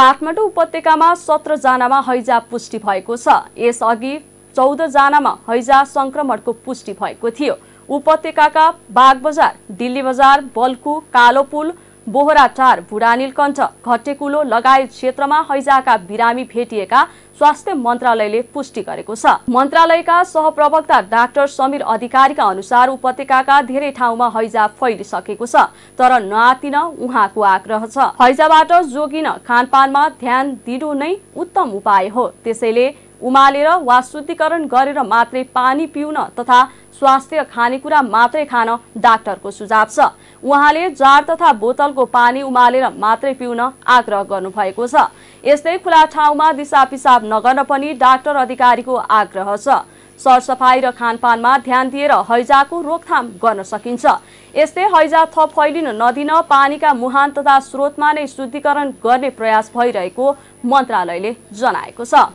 काठमाडौँ उपत्यकामा सत्रजनामा हैजा पुष्टि भएको छ यसअघि चौधजनामा हैजा सङ्क्रमणको पुष्टि भएको थियो उपत्यकाका बागबजार दिल्ली बजार बल्कु कालोपुल बोहराटार बुढानीलकण्ठ घट्टेकुलो लगायत क्षेत्रमा हैजाका बिरामी भेटिएका स्वास्थ्य मन्त्रालयले पुष्टि गरेको छ मन्त्रालयका सहप्रवक्ता डाक्टर समीर अधिकारीका अनुसार उपत्यका धेरै ठाउँमा हैजा फैलिसकेको छ तर नआतिन उहाँको आग्रह छ हैजाबाट जोगिन खानपानमा ध्यान दिनु नै उत्तम उपाय हो त्यसैले उमालेर वा शुद्धिकरण गरेर मात्रै पानी पिउन तथा स्वास्थ्य खानेकुरा मात्रै खान डाक्टरको सुझाव छ उहाँले जार तथा बोतलको पानी उमालेर मात्रै पिउन आग्रह गर्नुभएको छ यस्तै खुला ठाउँमा दिसा पिसाब नगर्न पनि डाक्टर अधिकारीको आग्रह छ सरसफाई र खानपानमा ध्यान दिएर हैजाको रोकथाम गर्न सकिन्छ यस्तै हैजा थप फैलिन नदिन पानीका मुहान तथा स्रोतमा नै शुद्धिकरण गर्ने प्रयास भइरहेको मन्त्रालयले जनाएको छ